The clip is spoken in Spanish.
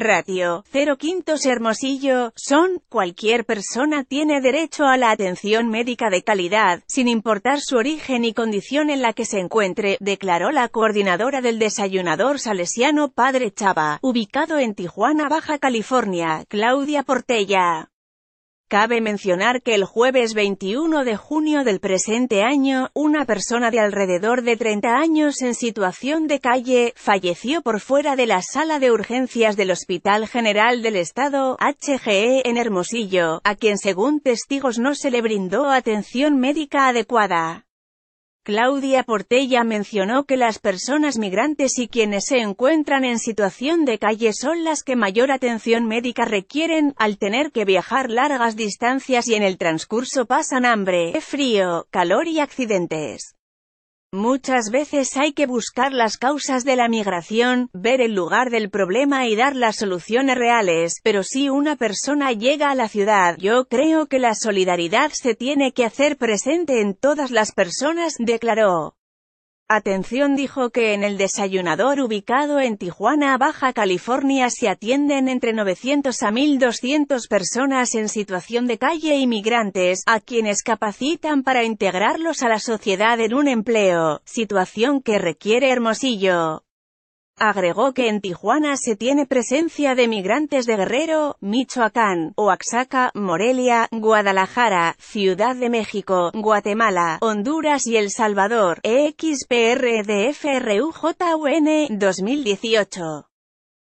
Ratio, 0 quintos Hermosillo, son, cualquier persona tiene derecho a la atención médica de calidad, sin importar su origen y condición en la que se encuentre, declaró la coordinadora del desayunador salesiano Padre Chava, ubicado en Tijuana, Baja California, Claudia Portella. Cabe mencionar que el jueves 21 de junio del presente año, una persona de alrededor de 30 años en situación de calle, falleció por fuera de la sala de urgencias del Hospital General del Estado, HGE, en Hermosillo, a quien según testigos no se le brindó atención médica adecuada. Claudia Portella mencionó que las personas migrantes y quienes se encuentran en situación de calle son las que mayor atención médica requieren, al tener que viajar largas distancias y en el transcurso pasan hambre, frío, calor y accidentes. Muchas veces hay que buscar las causas de la migración, ver el lugar del problema y dar las soluciones reales, pero si una persona llega a la ciudad, yo creo que la solidaridad se tiene que hacer presente en todas las personas, declaró. Atención dijo que en el desayunador ubicado en Tijuana, Baja California se atienden entre 900 a 1.200 personas en situación de calle y migrantes, a quienes capacitan para integrarlos a la sociedad en un empleo, situación que requiere Hermosillo. Agregó que en Tijuana se tiene presencia de migrantes de Guerrero, Michoacán, Oaxaca, Morelia, Guadalajara, Ciudad de México, Guatemala, Honduras y El Salvador, EXPRDFRUJUN, 2018.